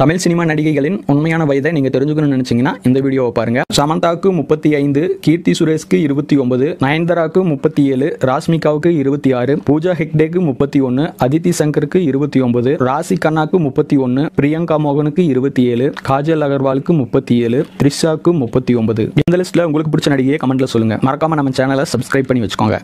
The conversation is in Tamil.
தமிழ் சினிமா நடிகைகளின் உண்மையான வயதை நீங்கள் தெரிஞ்சுக்கணும்னு நினச்சிங்கன்னா இந்த வீடியோவை பாருங்கள் சமந்தாவுக்கு முப்பத்தி ஐந்து கீர்த்தி சுரேஷ்க்கு இருபத்தி ஒன்பது நயன்தராக்கு முப்பத்தி ஏழு ராஷ்மிகாவுக்கு இருபத்தி ஆறு பூஜா ஹெக்டேக்கு முப்பத்தி ஒன்று அதித்தி சங்கருக்கு இருபத்தி ஒன்பது ராசி கண்ணாக்கு முப்பத்தி ஒன்று பிரியங்கா மோகனுக்கு இருபத்தி ஏழு காஜல் அகர்வாலுக்கு முப்பத்தி ஏழு த்ரிஷாக்கு முப்பத்தி ஒன்பது இந்த லிஸ்ட்ல உங்களுக்கு பிடிச்ச நடிகையை கமெண்ட்ல சொல்லுங்கள் மறக்காமல் நம்ம சேனலை சப்ஸ்கிரைப் பண்ணி வச்சுக்கோங்க